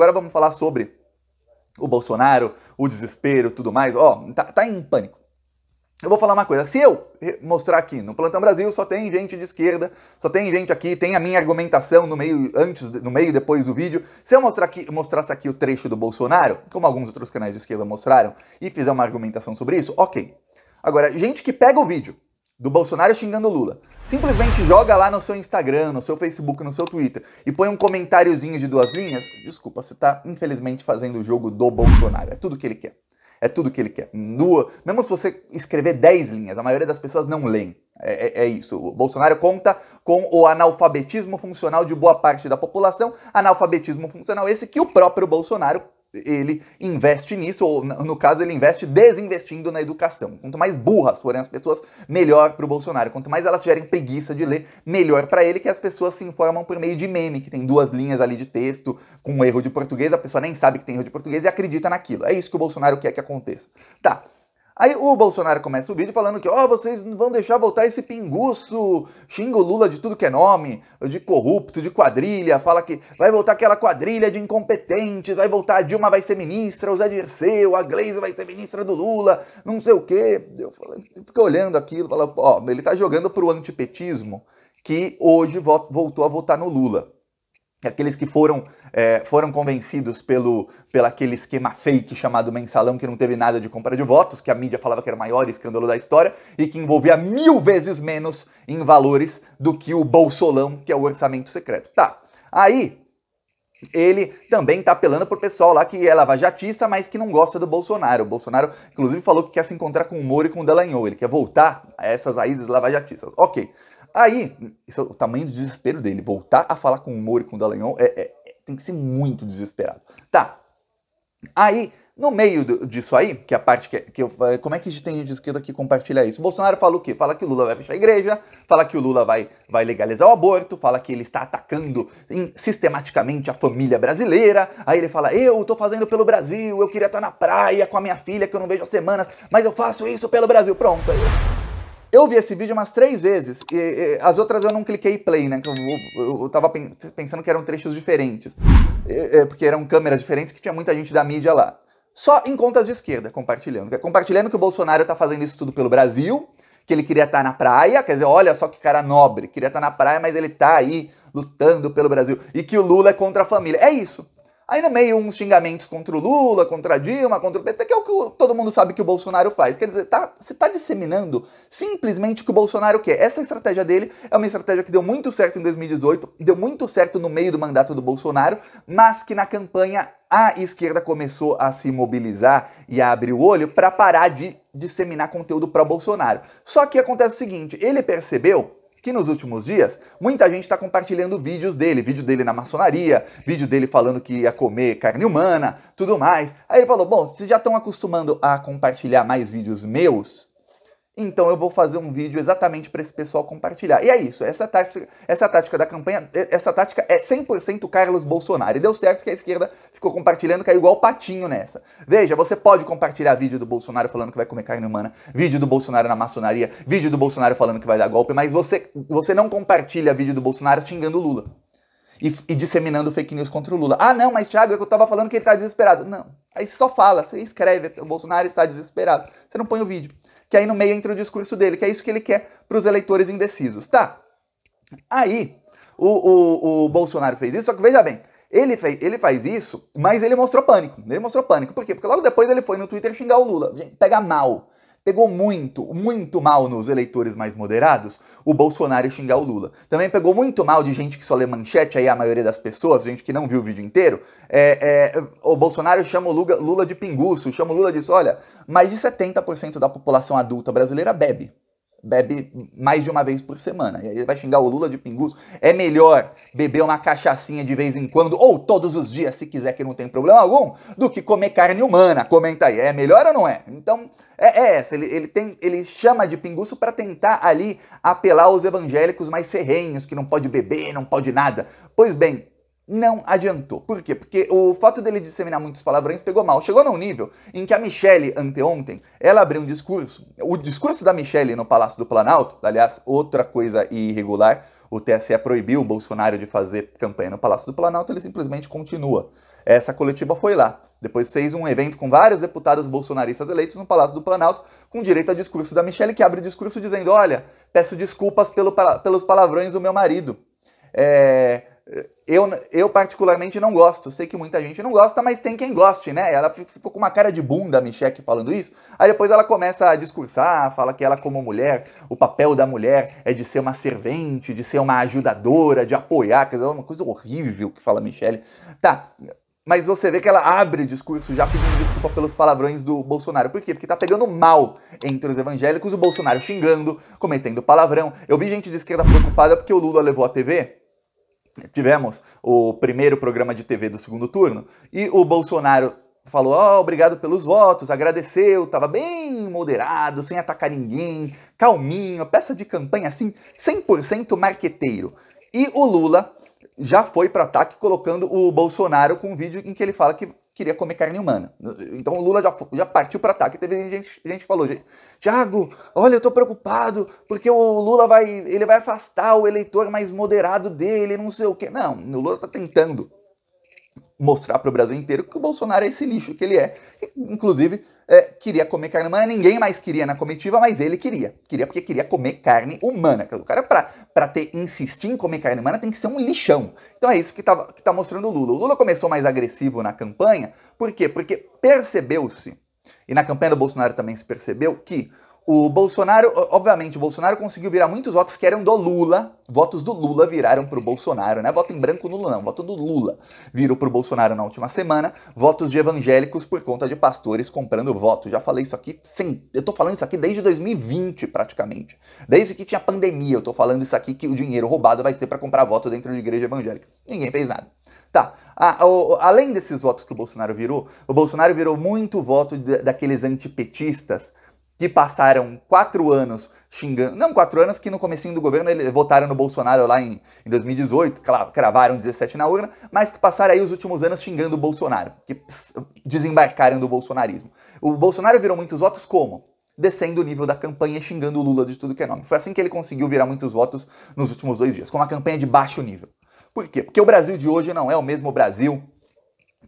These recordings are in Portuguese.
Agora vamos falar sobre o Bolsonaro, o desespero, tudo mais. Ó, tá, tá em pânico. Eu vou falar uma coisa. Se eu mostrar aqui no Plantão Brasil, só tem gente de esquerda, só tem gente aqui, tem a minha argumentação no meio, antes, no meio depois do vídeo. Se eu mostrar aqui, mostrasse aqui o trecho do Bolsonaro, como alguns outros canais de esquerda mostraram, e fizer uma argumentação sobre isso, ok. Agora, gente que pega o vídeo, do Bolsonaro xingando Lula. Simplesmente joga lá no seu Instagram, no seu Facebook, no seu Twitter e põe um comentáriozinho de duas linhas. Desculpa, você tá infelizmente fazendo o jogo do Bolsonaro. É tudo que ele quer. É tudo que ele quer. Duas, mesmo se você escrever 10 linhas, a maioria das pessoas não lê. É, é, é, isso. O Bolsonaro conta com o analfabetismo funcional de boa parte da população. Analfabetismo funcional esse que o próprio Bolsonaro ele investe nisso, ou no caso ele investe desinvestindo na educação. Quanto mais burras forem as pessoas, melhor para o Bolsonaro. Quanto mais elas tiverem preguiça de ler, melhor para ele, que as pessoas se informam por meio de meme, que tem duas linhas ali de texto com um erro de português, a pessoa nem sabe que tem erro de português e acredita naquilo. É isso que o Bolsonaro quer que aconteça. Tá, Aí o Bolsonaro começa o vídeo falando que, ó, oh, vocês vão deixar voltar esse pinguço, xinga o Lula de tudo que é nome, de corrupto, de quadrilha, fala que vai voltar aquela quadrilha de incompetentes, vai voltar a Dilma vai ser ministra, o Zé Dirceu, a Gleisi vai ser ministra do Lula, não sei o quê. Eu fiquei olhando aquilo, falando, ó, oh, ele tá jogando pro antipetismo que hoje voltou a votar no Lula. É aqueles que foram, é, foram convencidos pelo, pelo aquele esquema fake chamado mensalão, que não teve nada de compra de votos, que a mídia falava que era o maior escândalo da história e que envolvia mil vezes menos em valores do que o Bolsolão, que é o orçamento secreto. Tá. Aí. Ele também tá apelando pro pessoal lá que é lavajatista, mas que não gosta do Bolsonaro. O Bolsonaro, inclusive, falou que quer se encontrar com o Moro e com o Dallagnol. Ele quer voltar a essas raízes lavajatistas. Ok. Aí, esse é o tamanho do desespero dele. Voltar a falar com o Moro e com o Dallagnol é, é, é, tem que ser muito desesperado. Tá. Aí, no meio do, disso aí, que é a parte que, que eu. É, como é que tem gente de esquerda que compartilha isso? O Bolsonaro fala o quê? Fala que o Lula vai fechar a igreja, fala que o Lula vai, vai legalizar o aborto, fala que ele está atacando em, sistematicamente a família brasileira. Aí ele fala: Eu tô fazendo pelo Brasil, eu queria estar tá na praia com a minha filha que eu não vejo há semanas, mas eu faço isso pelo Brasil. Pronto, aí. Eu vi esse vídeo umas três vezes, e, e, as outras eu não cliquei play, né? Eu, eu, eu tava pensando que eram trechos diferentes, e, porque eram câmeras diferentes que tinha muita gente da mídia lá. Só em contas de esquerda compartilhando. Compartilhando que o Bolsonaro tá fazendo isso tudo pelo Brasil, que ele queria estar tá na praia, quer dizer, olha só que cara nobre, queria estar tá na praia, mas ele tá aí lutando pelo Brasil. E que o Lula é contra a família. É isso. Aí no meio uns xingamentos contra o Lula, contra a Dilma, contra o PT, que é o que todo mundo sabe que o Bolsonaro faz. Quer dizer, tá, você está disseminando simplesmente o que o Bolsonaro quer. Essa estratégia dele é uma estratégia que deu muito certo em 2018, deu muito certo no meio do mandato do Bolsonaro, mas que na campanha a esquerda começou a se mobilizar e a abrir o olho para parar de disseminar conteúdo para Bolsonaro. Só que acontece o seguinte, ele percebeu que nos últimos dias muita gente está compartilhando vídeos dele, vídeo dele na maçonaria, vídeo dele falando que ia comer carne humana, tudo mais. Aí ele falou: Bom, vocês já estão acostumando a compartilhar mais vídeos meus? Então eu vou fazer um vídeo exatamente para esse pessoal compartilhar. E é isso, essa tática, essa tática da campanha, essa tática é 100% Carlos Bolsonaro. E deu certo que a esquerda ficou compartilhando, caiu igual patinho nessa. Veja, você pode compartilhar vídeo do Bolsonaro falando que vai comer carne humana, vídeo do Bolsonaro na maçonaria, vídeo do Bolsonaro falando que vai dar golpe, mas você, você não compartilha vídeo do Bolsonaro xingando o Lula. E, e, disseminando fake news contra o Lula. Ah, não, mas Thiago, é que eu tava falando que ele tá desesperado. Não. Aí você só fala, você escreve, o Bolsonaro está desesperado. Você não põe o vídeo que aí no meio entra o discurso dele, que é isso que ele quer para os eleitores indecisos. Tá. Aí o, o, o Bolsonaro fez isso, só que veja bem, ele, fez, ele faz isso, mas ele mostrou pânico. Ele mostrou pânico. Por quê? Porque logo depois ele foi no Twitter xingar o Lula. Pega mal. Pegou muito, muito mal nos eleitores mais moderados o Bolsonaro xingar o Lula. Também pegou muito mal de gente que só lê manchete aí, a maioria das pessoas, gente que não viu o vídeo inteiro. É, é, o Bolsonaro chama o Lula, Lula de pinguço, chama o Lula disso, olha, mais de 70% da população adulta brasileira bebe bebe mais de uma vez por semana. E aí ele vai xingar o Lula de pingus. É melhor beber uma cachaçinha de vez em quando, ou todos os dias, se quiser, que não tem problema algum, do que comer carne humana. Comenta aí, é melhor ou não é? Então, é, é essa. Ele, ele, tem, ele chama de pinguço para tentar ali apelar aos evangélicos mais ferrenhos, que não pode beber, não pode nada. Pois bem, não adiantou. Por quê? Porque o fato dele disseminar muitos palavrões pegou mal. Chegou num nível em que a Michelle, anteontem, ela abriu um discurso. O discurso da Michelle no Palácio do Planalto, aliás, outra coisa irregular, o TSE proibiu o Bolsonaro de fazer campanha no Palácio do Planalto, ele simplesmente continua. Essa coletiva foi lá. Depois fez um evento com vários deputados bolsonaristas eleitos no Palácio do Planalto, com direito a discurso da Michelle, que abre o discurso dizendo: Olha, peço desculpas pelo, pelos palavrões do meu marido. É, eu, eu particularmente não gosto, sei que muita gente não gosta, mas tem quem goste, né? Ela ficou com uma cara de bunda, Michelle, falando isso. Aí depois ela começa a discursar, fala que ela como mulher, o papel da mulher é de ser uma servente, de ser uma ajudadora, de apoiar, quer dizer, é uma coisa horrível que fala Michelle. Tá, mas você vê que ela abre discurso já pedindo desculpa pelos palavrões do Bolsonaro. Por quê? Porque tá pegando mal entre os evangélicos, o Bolsonaro xingando, cometendo palavrão. Eu vi gente de esquerda preocupada porque o Lula levou a TV tivemos o primeiro programa de TV do segundo turno e o Bolsonaro falou: oh, obrigado pelos votos, agradeceu, estava bem moderado, sem atacar ninguém, calminho, peça de campanha assim, 100% marqueteiro. E o Lula já foi para ataque colocando o Bolsonaro com um vídeo em que ele fala que queria comer carne humana. Então o Lula já, já partiu para ataque. Teve gente, gente falou, Tiago, olha, eu tô preocupado, porque o Lula vai. ele vai afastar o eleitor mais moderado dele, não sei o quê. Não, o Lula tá tentando mostrar para o Brasil inteiro que o Bolsonaro é esse lixo que ele é. Inclusive, é, queria comer carne humana, ninguém mais queria na comitiva, mas ele queria. Queria porque queria comer carne humana. O cara, para ter insistir em comer carne humana, tem que ser um lixão. Então é isso que está que tá mostrando o Lula. O Lula começou mais agressivo na campanha, por quê? Porque percebeu-se, e na campanha do Bolsonaro também se percebeu, que o Bolsonaro, obviamente, o Bolsonaro conseguiu virar muitos votos que eram do Lula. Votos do Lula viraram pro Bolsonaro, né? Voto em branco no Lula, não. Voto do Lula virou pro Bolsonaro na última semana. Votos de evangélicos por conta de pastores comprando voto. Já falei isso aqui sem. Eu tô falando isso aqui desde 2020, praticamente. Desde que tinha pandemia, eu tô falando isso aqui que o dinheiro roubado vai ser para comprar voto dentro de igreja evangélica. Ninguém fez nada. Tá. o, além desses votos que o Bolsonaro virou, o Bolsonaro virou muito voto de, daqueles antipetistas que passaram quatro anos xingando. Não, quatro anos que no comecinho do governo eles votaram no Bolsonaro lá em, em 2018, claro, cravaram 17 na urna, mas que passaram aí os últimos anos xingando o Bolsonaro, que desembarcaram do bolsonarismo. O Bolsonaro virou muitos votos como? Descendo o nível da campanha e xingando o Lula de tudo que é nome. Foi assim que ele conseguiu virar muitos votos nos últimos dois dias, com uma campanha de baixo nível. Por quê? Porque o Brasil de hoje não é o mesmo Brasil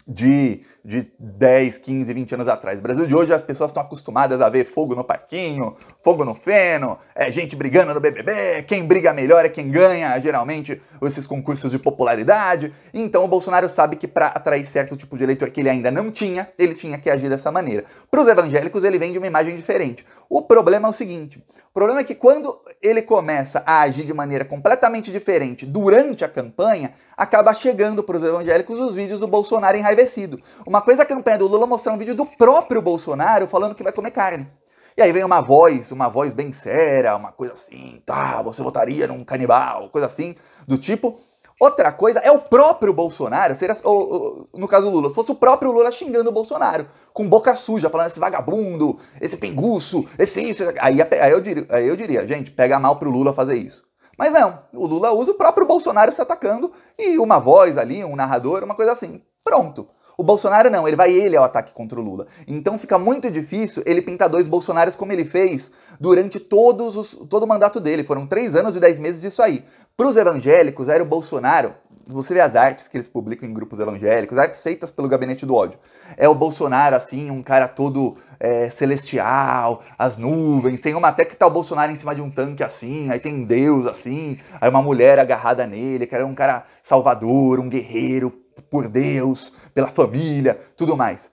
de, de 10, 15, 20 anos atrás. No Brasil de hoje as pessoas estão acostumadas a ver fogo no parquinho, fogo no feno, é gente brigando no BBB, quem briga melhor é quem ganha, geralmente, esses concursos de popularidade. Então o Bolsonaro sabe que para atrair certo tipo de eleitor que ele ainda não tinha, ele tinha que agir dessa maneira. Para os evangélicos ele vem de uma imagem diferente. O problema é o seguinte, o problema é que quando ele começa a agir de maneira completamente diferente durante a campanha, acaba chegando para os evangélicos os vídeos do Bolsonaro em enraivecido. Uma coisa a campanha do Lula mostrar um vídeo do próprio Bolsonaro falando que vai comer carne. E aí vem uma voz, uma voz bem séria, uma coisa assim, tá, você votaria num canibal, coisa assim, do tipo. Outra coisa é o próprio Bolsonaro, seria, ou, ou, no caso do Lula, se fosse o próprio Lula xingando o Bolsonaro, com boca suja, falando esse vagabundo, esse pinguço, esse isso. Aí, aí, eu, diria, aí eu diria, gente, pega mal pro Lula fazer isso. Mas não, o Lula usa o próprio Bolsonaro se atacando e uma voz ali, um narrador, uma coisa assim. Pronto. O Bolsonaro não, ele vai ele ao é ataque contra o Lula. Então fica muito difícil ele pintar dois Bolsonaros como ele fez durante todos os, todo o mandato dele. Foram três anos e dez meses disso aí. Para os evangélicos, era o Bolsonaro. Você vê as artes que eles publicam em grupos evangélicos, artes feitas pelo Gabinete do Ódio. É o Bolsonaro, assim, um cara todo é, celestial, as nuvens. Tem uma até que tá o Bolsonaro em cima de um tanque assim, aí tem um Deus assim, aí uma mulher agarrada nele, que era um cara salvador, um guerreiro, por Deus, pela família, tudo mais.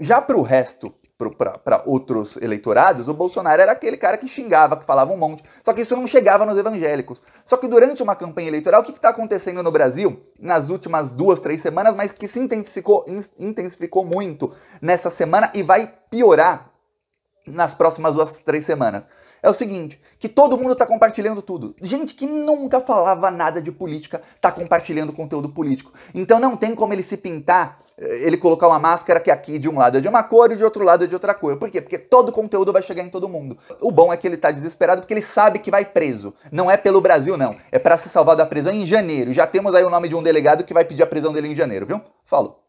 Já para o resto, para outros eleitorados, o Bolsonaro era aquele cara que xingava, que falava um monte. Só que isso não chegava nos evangélicos. Só que durante uma campanha eleitoral, o que está acontecendo no Brasil nas últimas duas, três semanas, mas que se intensificou, intensificou muito nessa semana e vai piorar nas próximas duas, três semanas? é o seguinte, que todo mundo está compartilhando tudo. Gente que nunca falava nada de política está compartilhando conteúdo político. Então não tem como ele se pintar, eh, ele colocar uma máscara que aqui de um lado é de uma cor e de outro lado é de outra cor. Por quê? Porque todo conteúdo vai chegar em todo mundo. O bom é que ele está desesperado porque ele sabe que vai preso. Não é pelo Brasil, não. É para se salvar da prisão em janeiro. Já temos aí o nome de um delegado que vai pedir a prisão dele em janeiro, viu? Falou.